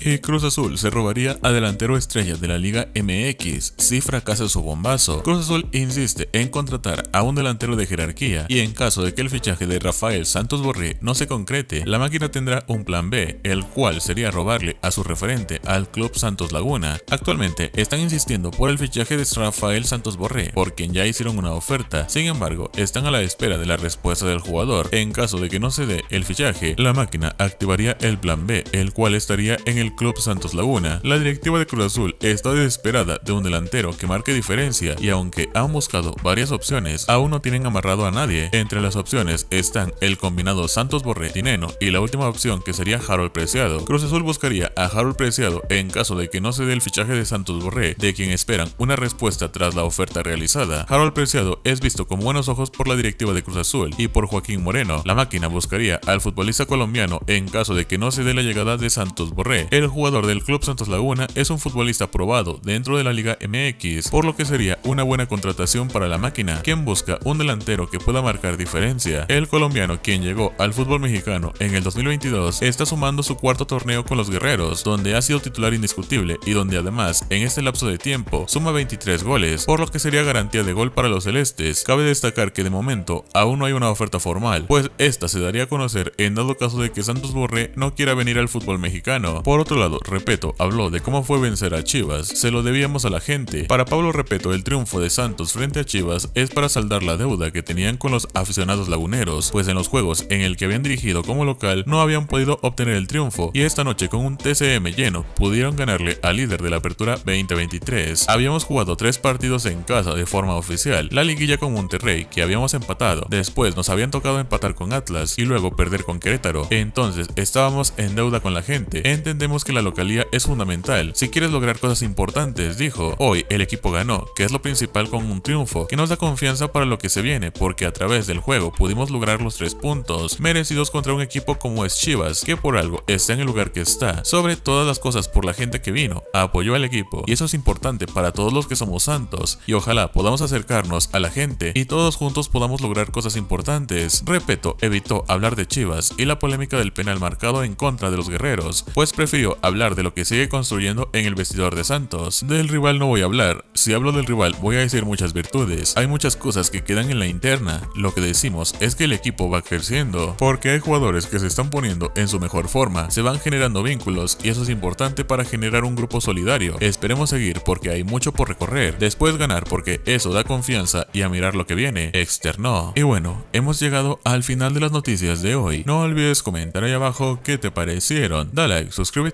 Y Cruz Azul se robaría a delantero estrella de la Liga MX si fracasa su bombazo. Cruz Azul insiste en contratar a un delantero de jerarquía y en caso de que el fichaje de Rafael Santos Borré no se concrete, la máquina tendrá un plan B, el cual sería robarle a su referente al club Santos Laguna. Actualmente están insistiendo por el fichaje de Rafael Santos Borré, por quien ya hicieron una oferta. Sin embargo, están a la espera de la respuesta del jugador. En caso de que no se dé el fichaje, la máquina activaría el plan B, el cual estaría en el Club Santos Laguna. La directiva de Cruz Azul está desesperada de un delantero que marque diferencia y aunque han buscado varias opciones, aún no tienen amarrado a nadie. Entre las opciones están el combinado Santos Borré tineno y la última opción que sería Harold Preciado. Cruz Azul buscaría a Harold Preciado en caso de que no se dé el fichaje de Santos Borré, de quien esperan una respuesta tras la oferta realizada. Harold Preciado es visto con buenos ojos por la directiva de Cruz Azul y por Joaquín Moreno. La máquina buscaría al futbolista colombiano en caso de que no se dé la llegada de Santos Borré. El jugador del Club Santos Laguna es un futbolista probado dentro de la Liga MX, por lo que sería una buena contratación para la máquina, quien busca un delantero que pueda marcar diferencia. El colombiano, quien llegó al fútbol mexicano en el 2022, está sumando su cuarto torneo con los guerreros, donde ha sido titular indiscutible y donde además, en este lapso de tiempo, suma 23 goles, por lo que sería garantía de gol para los celestes. Cabe destacar que de momento aún no hay una oferta formal, pues esta se daría a conocer en dado caso de que Santos Borré no quiera venir al fútbol mexicano otro lado, Repeto habló de cómo fue vencer a Chivas, se lo debíamos a la gente. Para Pablo Repeto, el triunfo de Santos frente a Chivas es para saldar la deuda que tenían con los aficionados laguneros, pues en los juegos en el que habían dirigido como local no habían podido obtener el triunfo y esta noche con un TCM lleno pudieron ganarle al líder de la apertura 2023. Habíamos jugado tres partidos en casa de forma oficial, la liguilla con Monterrey que habíamos empatado, después nos habían tocado empatar con Atlas y luego perder con Querétaro, entonces estábamos en deuda con la gente, entendemos que la localía es fundamental si quieres lograr cosas importantes, dijo. Hoy el equipo ganó, que es lo principal con un triunfo, que nos da confianza para lo que se viene, porque a través del juego pudimos lograr los tres puntos merecidos contra un equipo como es Chivas, que por algo está en el lugar que está, sobre todas las cosas por la gente que vino, apoyó al equipo, y eso es importante para todos los que somos santos, y ojalá podamos acercarnos a la gente y todos juntos podamos lograr cosas importantes. Repeto, evitó hablar de Chivas y la polémica del penal marcado en contra de los guerreros, pues prefirió hablar de lo que sigue construyendo en el vestidor de Santos. Del rival no voy a hablar, si hablo del rival voy a decir muchas virtudes, hay muchas cosas que quedan en la interna, lo que decimos es que el equipo va creciendo, porque hay jugadores que se están poniendo en su mejor forma, se van generando vínculos y eso es importante para generar un grupo solidario, esperemos seguir porque hay mucho por recorrer, después ganar porque eso da confianza y a mirar lo que viene, externo, Y bueno, hemos llegado al final de las noticias de hoy, no olvides comentar ahí abajo qué te parecieron, dale like, suscríbete